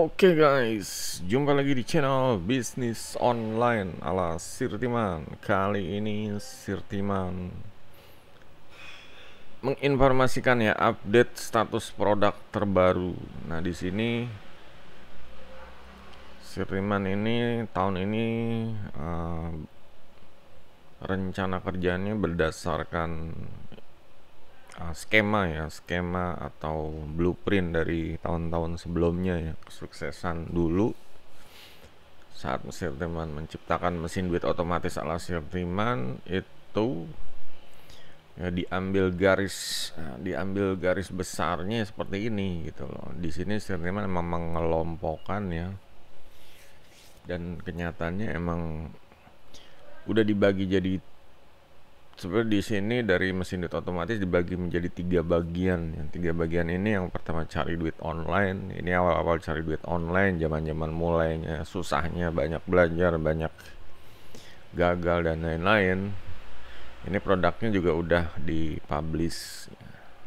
Oke okay guys, jumpa lagi di channel bisnis online ala Sirtiman Kali ini Sirtiman menginformasikan ya update status produk terbaru Nah di sini Sirtiman ini tahun ini uh, rencana kerjanya berdasarkan Eh, skema ya skema atau blueprint dari tahun-tahun sebelumnya ya kesuksesan dulu saat Mesir Timan menciptakan mesin duit otomatis ala Mesir Timan itu ya, diambil garis eh, diambil garis besarnya seperti ini gitu loh di sini Mesir Timan memang mengelompokkan ya dan kenyataannya emang udah dibagi jadi sebenarnya di sini dari mesin duit otomatis dibagi menjadi tiga bagian. Yang tiga bagian ini yang pertama cari duit online. Ini awal-awal cari duit online, zaman-zaman mulainya susahnya banyak belajar, banyak gagal dan lain-lain. Ini produknya juga udah dipublish,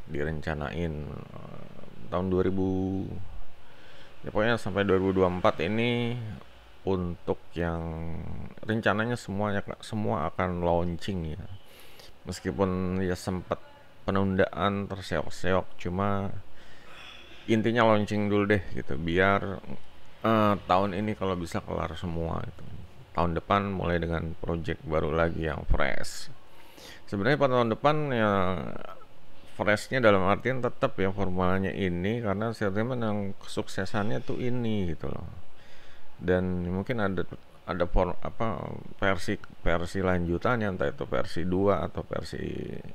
direncanain tahun 2000 ya pokoknya sampai 2024 ini untuk yang rencananya semuanya semua akan launching ya meskipun ya sempat penundaan terseok-seok cuma intinya launching dulu deh gitu biar uh, tahun ini kalau bisa kelar semua itu tahun depan mulai dengan project baru lagi yang fresh sebenarnya pada tahun depan ya freshnya dalam artian tetap ya formalnya ini karena setiap yang kesuksesannya tuh ini gitu loh dan mungkin ada ada por, apa versi versi lanjutannya entah itu versi 2 atau versi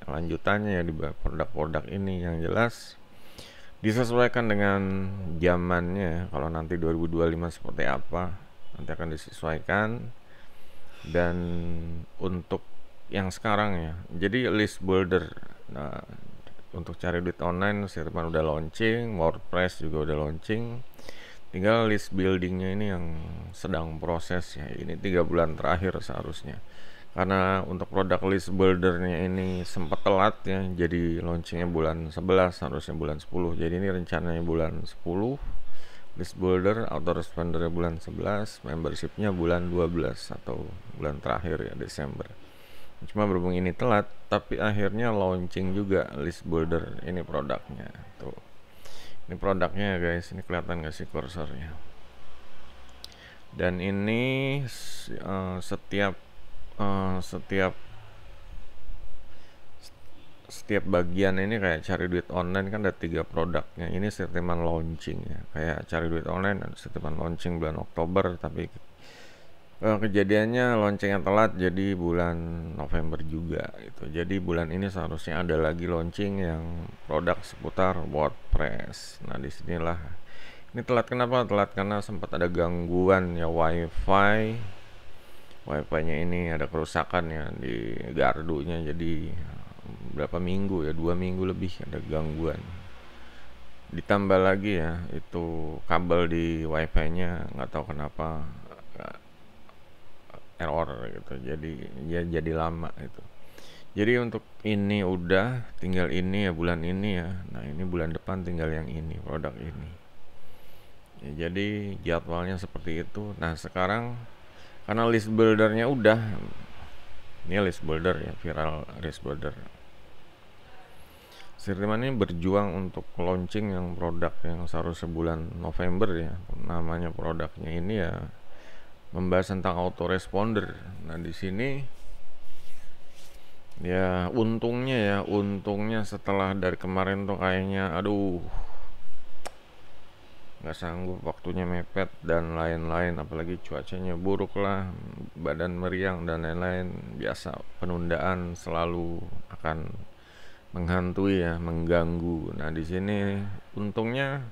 lanjutannya ya di produk-produk ini yang jelas disesuaikan dengan zamannya ya. kalau nanti 2025 seperti apa nanti akan disesuaikan dan untuk yang sekarang ya jadi list builder nah untuk cari duit online Sirman udah launching WordPress juga udah launching tinggal list buildingnya ini yang sedang proses ya ini tiga bulan terakhir seharusnya karena untuk produk list buildernya ini sempat telat ya jadi launchingnya bulan 11 harusnya bulan 10 jadi ini rencananya bulan 10 list builder auto responder bulan 11 membershipnya bulan 12 atau bulan terakhir ya Desember cuma berhubung ini telat tapi akhirnya launching juga list builder ini produknya tuh ini produknya ya guys ini kelihatan gak sih kursornya dan ini uh, setiap uh, setiap setiap bagian ini kayak cari duit online kan ada tiga produknya ini setiman launching ya kayak cari duit online setiman launching bulan Oktober tapi uh, kejadiannya loncengnya telat jadi bulan November juga gitu jadi bulan ini seharusnya ada lagi launching yang produk seputar WordPress nah disinilah ini telat kenapa telat karena sempat ada gangguan ya WiFi wifi-nya ini ada kerusakan ya di gardunya jadi eh, berapa minggu ya dua minggu lebih ada gangguan ditambah lagi ya itu kabel di wifi-nya nggak tahu kenapa error gitu jadi ya jadi lama gitu jadi untuk ini udah tinggal ini ya bulan ini ya nah ini bulan depan tinggal yang ini produk ini ya, jadi jadwalnya seperti itu nah sekarang karena list buildernya udah ini list builder ya viral list builder Sirtiman ini berjuang untuk launching yang produk yang seharusnya bulan November ya namanya produknya ini ya membahas tentang autoresponder. Nah, di sini ya untungnya ya, untungnya setelah dari kemarin tuh kayaknya aduh nggak sanggup waktunya mepet dan lain-lain apalagi cuacanya buruk lah badan meriang dan lain-lain biasa penundaan selalu akan menghantui ya mengganggu nah di sini untungnya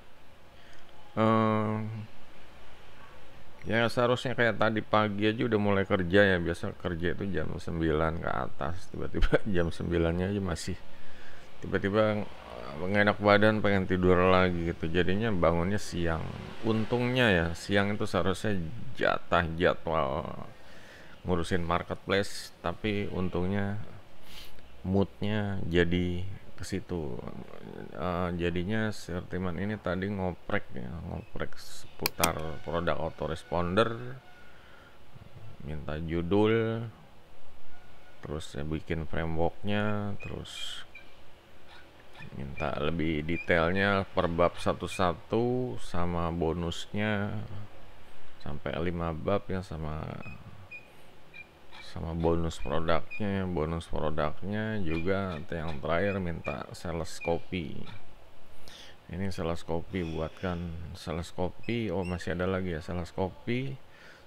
eh, ya seharusnya kayak tadi pagi aja udah mulai kerja ya biasa kerja itu jam 9 ke atas tiba-tiba jam 9 nya aja masih tiba-tiba enak badan pengen tidur lagi gitu jadinya bangunnya siang untungnya ya siang itu seharusnya jatah jadwal ngurusin marketplace tapi untungnya moodnya jadi ke situ uh, jadinya teman ini tadi ngoprek ya ngoprek seputar produk autoresponder minta judul terus ya bikin frameworknya terus minta lebih detailnya per bab satu-satu sama bonusnya sampai lima bab yang sama sama bonus produknya bonus produknya juga yang terakhir minta sales copy ini sales copy buatkan sales copy oh masih ada lagi ya sales copy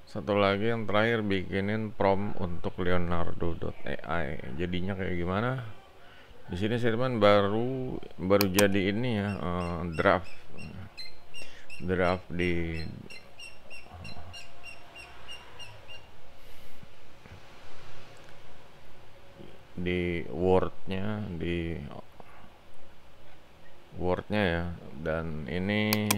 satu lagi yang terakhir bikinin prom untuk leonardo.ai jadinya kayak gimana di sini Sirman baru baru jadi ini ya eh, draft draft di di wordnya di wordnya ya dan ini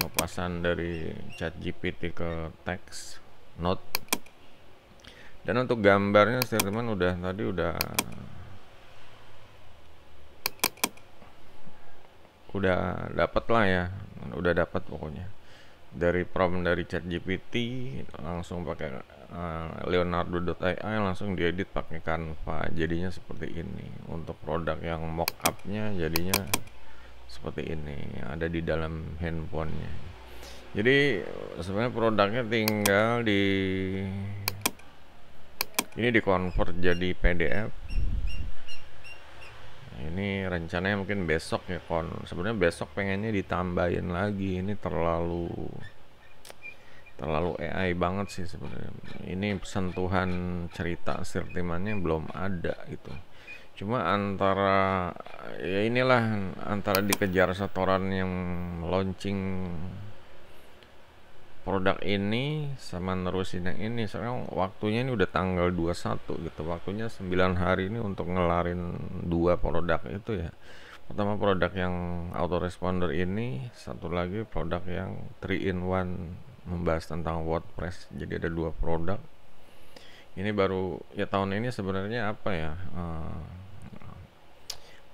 copasan dari chat GPT ke teks note dan untuk gambarnya teman udah tadi udah udah dapat lah ya udah dapat pokoknya dari prompt dari Chat GPT langsung pakai uh, eh, Leonardo.ai langsung diedit pakai Canva jadinya seperti ini untuk produk yang mockupnya jadinya seperti ini ada di dalam handphonenya jadi sebenarnya produknya tinggal di ini di convert jadi PDF ini rencananya mungkin besok ya kon sebenarnya besok pengennya ditambahin lagi ini terlalu terlalu AI banget sih sebenarnya ini sentuhan cerita sirtimannya belum ada gitu cuma antara ya inilah antara dikejar setoran yang launching produk ini sama nerusin yang ini soalnya waktunya ini udah tanggal 21 gitu waktunya 9 hari ini untuk ngelarin dua produk itu ya pertama produk yang autoresponder ini satu lagi produk yang 3 in 1 membahas tentang WordPress jadi ada dua produk ini baru ya tahun ini sebenarnya apa ya uh,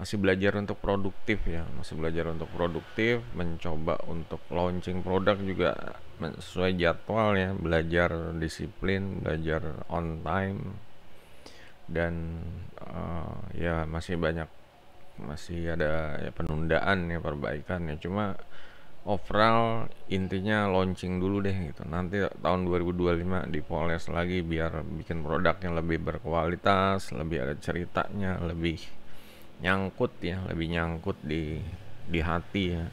masih belajar untuk produktif ya masih belajar untuk produktif mencoba untuk launching produk juga sesuai jadwal ya belajar disiplin belajar on time dan uh, ya masih banyak masih ada ya penundaan ya perbaikan ya cuma overall intinya launching dulu deh gitu nanti tahun 2025 dipoles lagi biar bikin produknya lebih berkualitas lebih ada ceritanya lebih nyangkut ya lebih nyangkut di di hati ya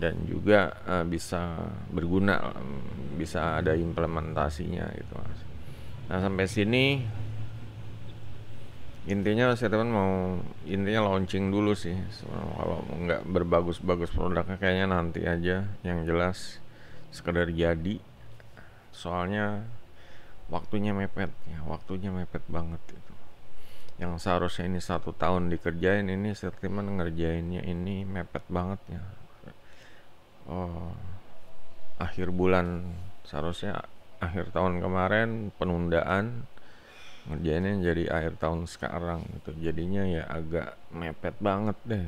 dan juga uh, bisa berguna bisa ada implementasinya gitu mas nah sampai sini intinya teman mau intinya launching dulu sih kalau nggak berbagus-bagus produknya kayaknya nanti aja yang jelas sekedar jadi soalnya waktunya mepet ya waktunya mepet banget gitu yang seharusnya ini satu tahun dikerjain ini sertiman ngerjainnya ini mepet banget ya oh, akhir bulan seharusnya akhir tahun kemarin penundaan ngerjainnya jadi akhir tahun sekarang itu jadinya ya agak mepet banget deh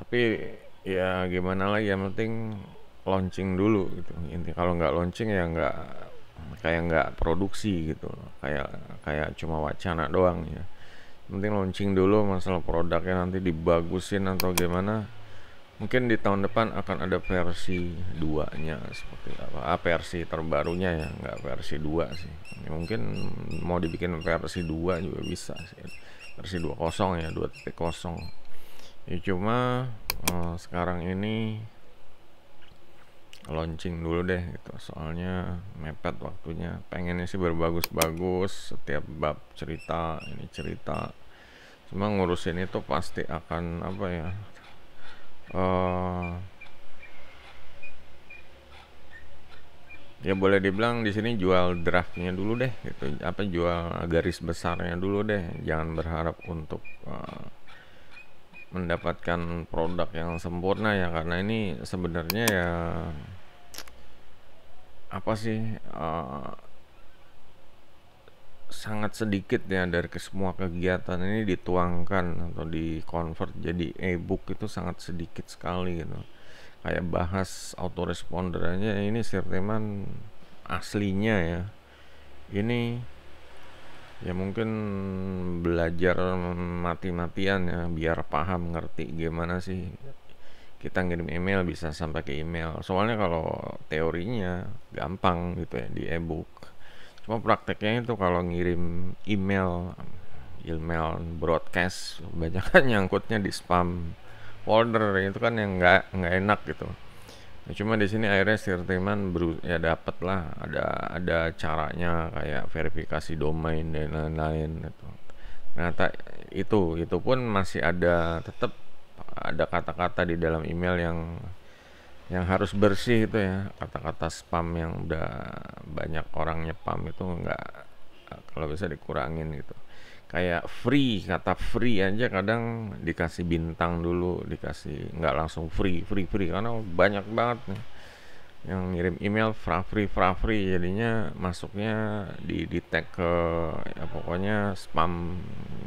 tapi ya gimana lagi yang penting launching dulu gitu inti kalau nggak launching ya nggak kayak nggak produksi gitu kayak kayak cuma wacana doang ya penting launching dulu masalah produknya nanti dibagusin atau gimana mungkin di tahun depan akan ada versi 2 nya seperti apa ah, versi terbarunya ya nggak versi 2 sih ya, mungkin mau dibikin versi 2 juga bisa sih versi 2.0 ya 2.0 ya cuma uh, sekarang ini launching dulu deh gitu soalnya mepet waktunya pengennya sih berbagus-bagus setiap bab cerita ini cerita cuma ngurusin itu pasti akan apa ya uh, ya boleh dibilang di sini jual draftnya dulu deh gitu apa jual garis besarnya dulu deh jangan berharap untuk uh, mendapatkan produk yang sempurna ya karena ini sebenarnya ya apa sih uh, sangat sedikit ya dari ke semua kegiatan ini dituangkan atau di convert jadi ebook itu sangat sedikit sekali gitu kayak bahas autorespondernya ini sirteman aslinya ya ini ya mungkin belajar mati-matian ya biar paham ngerti gimana sih kita ngirim email bisa sampai ke email soalnya kalau teorinya gampang gitu ya di ebook cuma prakteknya itu kalau ngirim email email broadcast banyak kan nyangkutnya di spam folder itu kan yang nggak nggak enak gitu nah, cuma di sini akhirnya Sirtiman beru ya dapat lah ada ada caranya kayak verifikasi domain dan lain-lain gitu. ternyata itu itu pun masih ada tetap ada kata-kata di dalam email yang yang harus bersih itu ya kata-kata spam yang udah banyak orang nyepam itu nggak kalau bisa dikurangin gitu kayak free kata free aja kadang dikasih bintang dulu dikasih nggak langsung free free free karena banyak banget nih yang ngirim email fra free fra free jadinya masuknya di detect ke ya pokoknya spam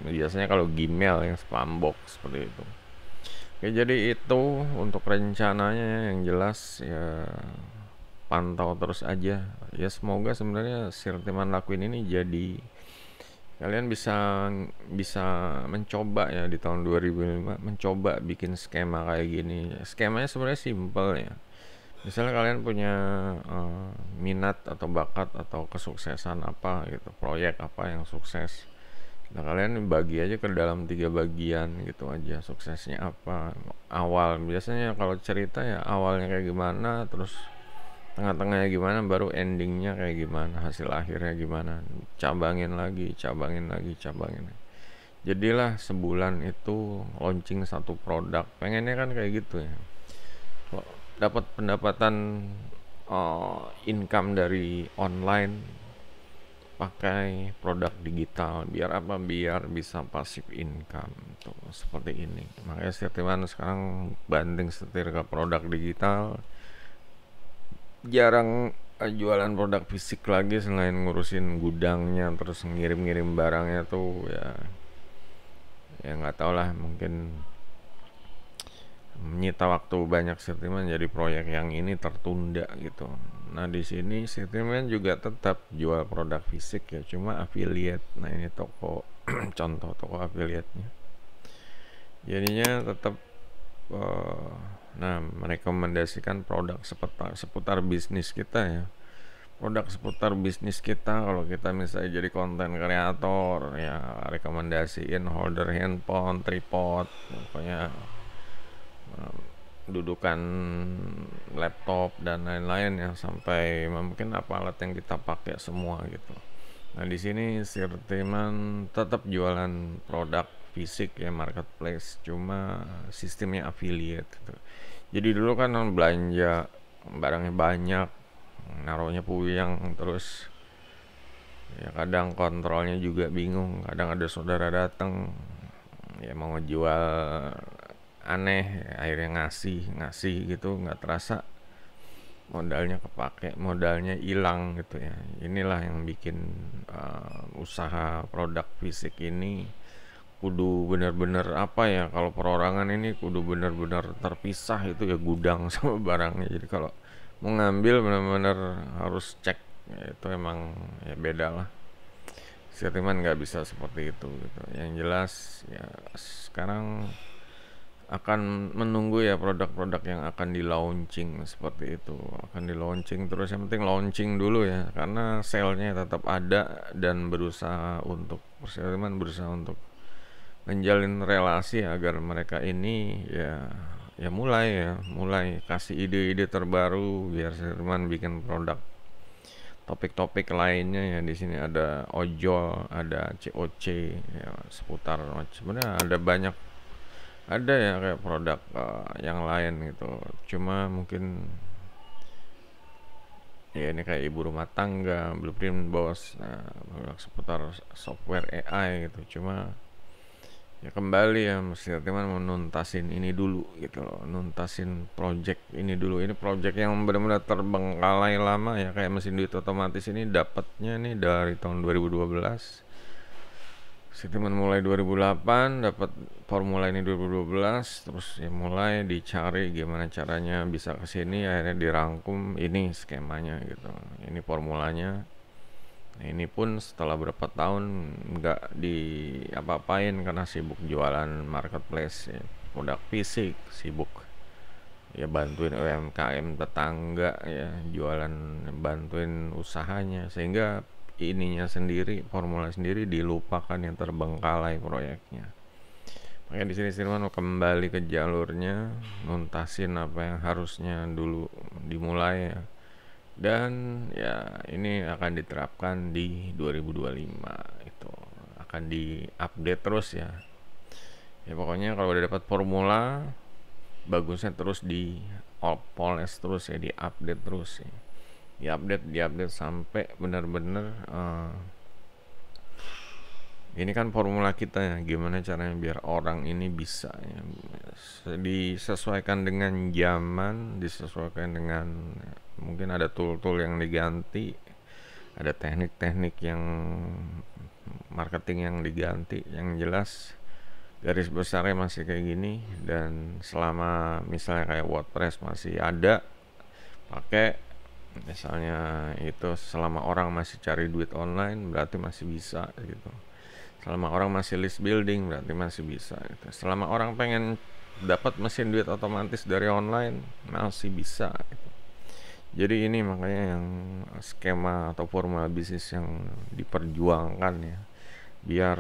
biasanya kalau Gmail yang spam box seperti itu Oke, jadi itu untuk rencananya yang jelas ya pantau terus aja. Ya semoga sebenarnya Sirtiman lakuin ini jadi kalian bisa bisa mencoba ya di tahun 2005 mencoba bikin skema kayak gini. Skemanya sebenarnya simpel ya. Misalnya kalian punya uh, minat atau bakat atau kesuksesan apa gitu, proyek apa yang sukses Nah kalian bagi aja ke dalam tiga bagian gitu aja suksesnya apa awal biasanya kalau cerita ya awalnya kayak gimana terus tengah-tengahnya gimana baru endingnya kayak gimana hasil akhirnya gimana cabangin lagi cabangin lagi cabangin jadilah sebulan itu launching satu produk pengennya kan kayak gitu ya dapat pendapatan uh, income dari online pakai produk digital biar apa biar bisa pasif income tuh seperti ini makanya setiap sekarang banding setir ke produk digital jarang eh, jualan produk fisik lagi selain ngurusin gudangnya terus ngirim-ngirim barangnya tuh ya ya nggak tau lah mungkin menyita waktu banyak setiman jadi proyek yang ini tertunda gitu Nah di sini sentimen juga tetap jual produk fisik ya, cuma affiliate. Nah ini toko contoh toko affiliate-nya. Jadinya tetap uh, nah merekomendasikan produk seputar seputar bisnis kita ya. Produk seputar bisnis kita kalau kita misalnya jadi konten kreator ya rekomendasiin holder handphone, tripod, pokoknya eh, dudukan laptop dan lain-lain ya sampai mungkin apa alat yang kita pakai semua gitu. Nah di sini Sirtiman tetap jualan produk fisik ya marketplace cuma sistemnya affiliate gitu. Jadi dulu kan belanja barangnya banyak, naruhnya puyeng terus ya kadang kontrolnya juga bingung, kadang ada saudara datang ya mau jual aneh akhirnya ngasih ngasih gitu nggak terasa modalnya kepake modalnya hilang gitu ya inilah yang bikin uh, usaha produk fisik ini kudu bener-bener apa ya kalau perorangan ini kudu bener-bener terpisah itu ya gudang sama barangnya jadi kalau mengambil ngambil bener-bener harus cek ya, itu emang ya beda lah sirtiman nggak bisa seperti itu gitu yang jelas ya sekarang akan menunggu ya produk-produk yang akan di launching seperti itu akan di launching terus yang penting launching dulu ya karena selnya tetap ada dan berusaha untuk persiapan berusaha untuk menjalin relasi agar mereka ini ya ya mulai ya mulai kasih ide-ide terbaru biar Sherman bikin produk topik-topik lainnya ya di sini ada ojol ada COC ya, seputar sebenarnya ada banyak ada ya kayak produk uh, yang lain gitu cuma mungkin ya ini kayak ibu rumah tangga blueprint bos nah, produk seputar software AI gitu cuma ya kembali ya mesti teman menuntasin ini dulu gitu loh nuntasin project ini dulu ini project yang benar-benar terbengkalai lama ya kayak mesin duit otomatis ini dapatnya nih dari tahun 2012 Sitiman mulai 2008, dapat formula ini 2012, terus ya mulai dicari gimana caranya bisa ke sini, akhirnya dirangkum ini skemanya gitu. Ini formulanya. ini pun setelah berapa tahun nggak di apa-apain karena sibuk jualan marketplace ya, produk fisik, sibuk ya bantuin UMKM tetangga ya jualan bantuin usahanya sehingga ininya sendiri formula sendiri dilupakan yang terbengkalai proyeknya makanya di sini Sirman kembali ke jalurnya nuntasin apa yang harusnya dulu dimulai ya dan ya ini akan diterapkan di 2025 itu akan diupdate terus ya ya pokoknya kalau udah dapat formula bagusnya terus di poles terus ya di update terus ya diupdate diupdate sampai benar-benar uh, ini kan formula kita ya gimana caranya biar orang ini bisa ya disesuaikan dengan zaman disesuaikan dengan mungkin ada tool-tool yang diganti ada teknik-teknik yang marketing yang diganti yang jelas garis besarnya masih kayak gini dan selama misalnya kayak WordPress masih ada pakai misalnya itu selama orang masih cari duit online berarti masih bisa gitu selama orang masih list building berarti masih bisa gitu. selama orang pengen dapat mesin duit otomatis dari online masih bisa gitu. jadi ini makanya yang skema atau formal bisnis yang diperjuangkan ya biar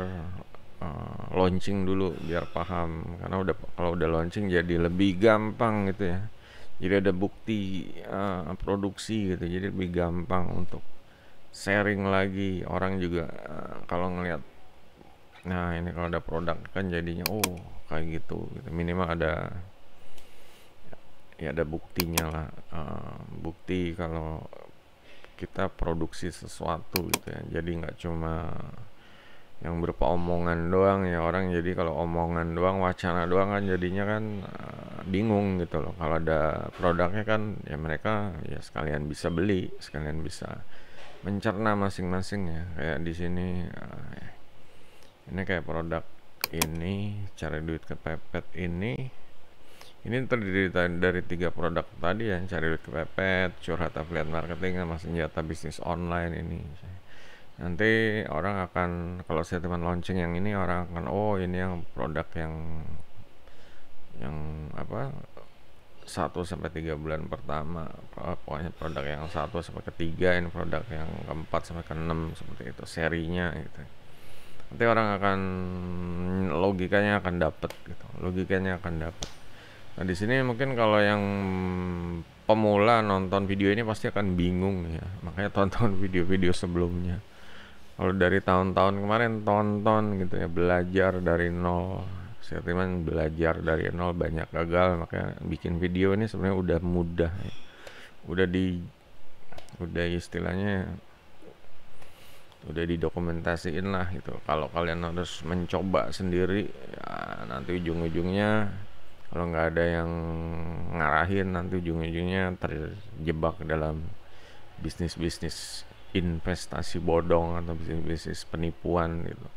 uh, launching dulu biar paham karena udah kalau udah launching jadi lebih gampang gitu ya jadi ada bukti uh, produksi gitu jadi lebih gampang untuk sharing lagi orang juga uh, kalau ngelihat nah ini kalau ada produk kan jadinya oh kayak gitu, gitu. minimal ada ya ada buktinya lah uh, bukti kalau kita produksi sesuatu gitu ya jadi nggak cuma yang berupa omongan doang ya orang jadi kalau omongan doang wacana doang kan jadinya kan eh, bingung gitu loh kalau ada produknya kan ya mereka ya sekalian bisa beli sekalian bisa mencerna masing-masing ya kayak di sini eh, ini kayak produk ini cari duit kepepet ini ini terdiri dari tiga produk tadi ya cari duit kepepet curhat affiliate marketing sama senjata bisnis online ini nanti orang akan kalau statement launching yang ini orang akan oh ini yang produk yang yang apa 1 sampai 3 bulan pertama pokoknya produk yang 1 sampai ketiga ini produk yang keempat sampai keenam seperti itu serinya gitu nanti orang akan logikanya akan dapat gitu logikanya akan dapat nah di sini mungkin kalau yang pemula nonton video ini pasti akan bingung ya makanya tonton video-video sebelumnya kalau dari tahun-tahun kemarin tonton gitu ya belajar dari nol Setiman belajar dari nol banyak gagal makanya bikin video ini sebenarnya udah mudah ya. udah di udah istilahnya udah didokumentasiin lah gitu kalau kalian harus mencoba sendiri ya nanti ujung-ujungnya kalau nggak ada yang ngarahin nanti ujung-ujungnya terjebak dalam bisnis-bisnis investasi bodong atau bisnis-bisnis penipuan gitu.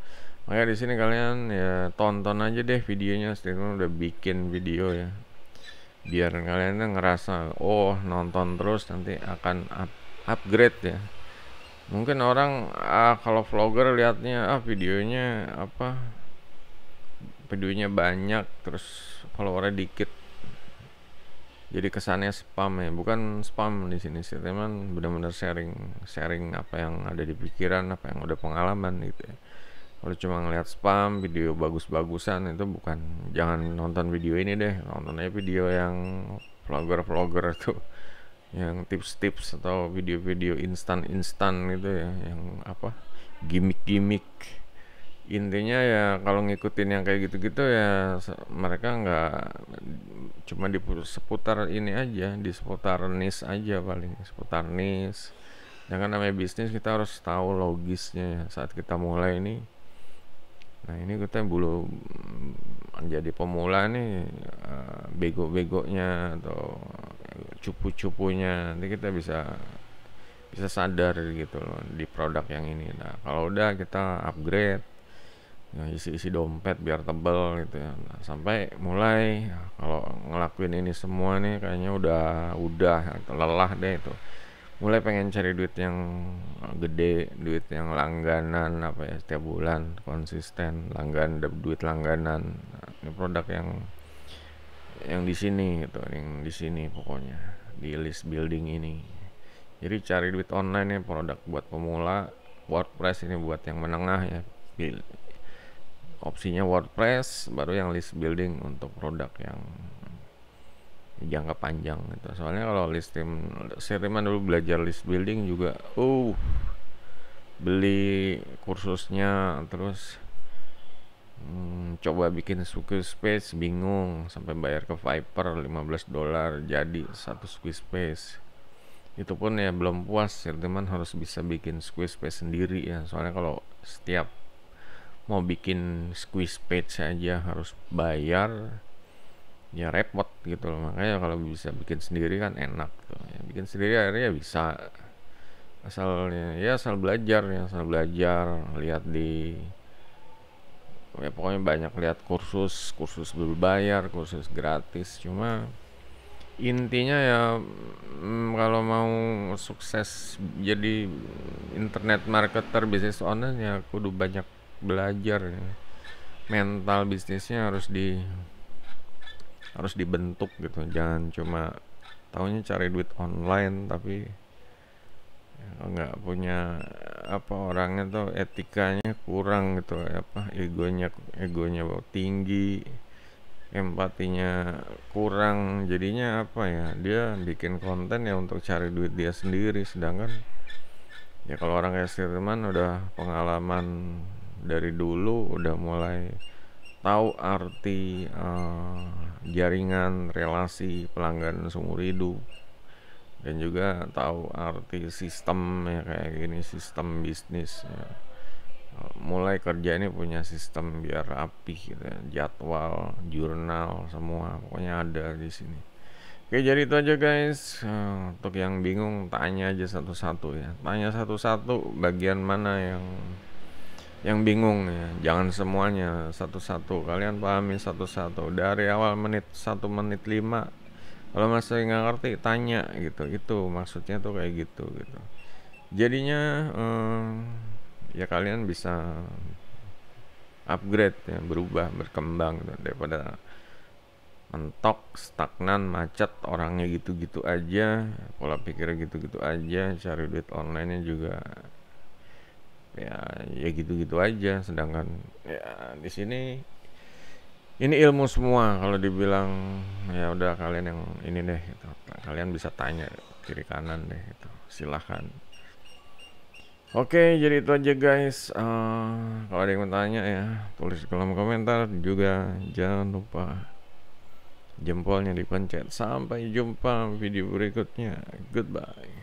Makanya di sini kalian ya tonton aja deh videonya, Stefan udah bikin video ya. Biar kalian ngerasa oh nonton terus nanti akan up upgrade ya. Mungkin orang ah, kalau vlogger liatnya ah videonya apa videonya banyak terus followernya dikit jadi kesannya spam ya bukan spam di sini sih teman benar-benar sharing sharing apa yang ada di pikiran apa yang udah pengalaman gitu ya kalau cuma ngelihat spam video bagus-bagusan itu bukan jangan nonton video ini deh nonton aja video yang vlogger-vlogger itu, yang tips-tips atau video-video instan-instan gitu ya yang apa gimmick-gimmick intinya ya kalau ngikutin yang kayak gitu-gitu ya mereka nggak cuma di seputar ini aja di seputar nis aja paling seputar nis jangan ya namanya bisnis kita harus tahu logisnya ya saat kita mulai ini nah ini kita belum mm, menjadi pemula nih eh, bego-begonya atau cupu-cupunya nanti kita bisa bisa sadar gitu loh di produk yang ini nah kalau udah kita upgrade ya, isi-isi dompet biar tebel gitu ya nah, sampai mulai ya, kalau ngelakuin ini semua nih kayaknya udah udah gitu, lelah deh itu mulai pengen cari duit yang gede duit yang langganan apa ya setiap bulan konsisten langgan duit langganan nah, ini produk yang yang di sini gitu yang di sini pokoknya di list building ini jadi cari duit online ya produk buat pemula WordPress ini buat yang menengah ya opsinya WordPress baru yang list building untuk produk yang jangka panjang itu soalnya kalau listing saya dulu belajar list building juga uh beli kursusnya terus hmm, coba bikin squeeze space bingung sampai bayar ke Viper 15 dolar jadi satu squeeze space itu pun ya belum puas seriman harus bisa bikin squeeze space sendiri ya soalnya kalau setiap mau bikin squeeze page aja harus bayar ya repot gitu loh makanya kalau bisa bikin sendiri kan enak tuh ya, bikin sendiri akhirnya bisa asalnya ya asal belajar ya asal belajar lihat di ya pokoknya banyak lihat kursus kursus berbayar kursus gratis cuma intinya ya mm, kalau mau sukses jadi internet marketer bisnis online ya kudu banyak belajar mental bisnisnya harus di harus dibentuk gitu jangan cuma tahunya cari duit online tapi nggak punya apa orangnya tuh etikanya kurang gitu apa egonya egonya tinggi empatinya kurang jadinya apa ya dia bikin konten ya untuk cari duit dia sendiri sedangkan ya kalau orang kayak Sirman udah pengalaman dari dulu udah mulai tahu arti uh, jaringan relasi pelanggan seumur hidup dan juga tahu arti sistem ya kayak gini sistem bisnis ya. mulai kerja ini punya sistem biar rapi gitu ya, jadwal jurnal semua pokoknya ada di sini oke jadi itu aja guys eh, untuk yang bingung tanya aja satu-satu ya tanya satu-satu bagian mana yang yang bingung ya jangan semuanya satu-satu kalian pahami satu-satu dari awal menit satu menit lima kalau masih nggak ngerti tanya gitu itu maksudnya tuh kayak gitu gitu jadinya eh, ya kalian bisa upgrade ya berubah berkembang gitu, daripada mentok stagnan macet orangnya gitu-gitu aja pola pikirnya gitu-gitu aja cari duit online juga ya ya gitu-gitu aja sedangkan ya di sini ini ilmu semua kalau dibilang ya udah kalian yang ini deh gitu. kalian bisa tanya kiri kanan deh gitu silahkan Oke, jadi itu aja guys. Uh, kalau ada yang mau tanya ya, tulis di kolom komentar juga. Jangan lupa jempolnya dipencet. Sampai jumpa video berikutnya. Goodbye.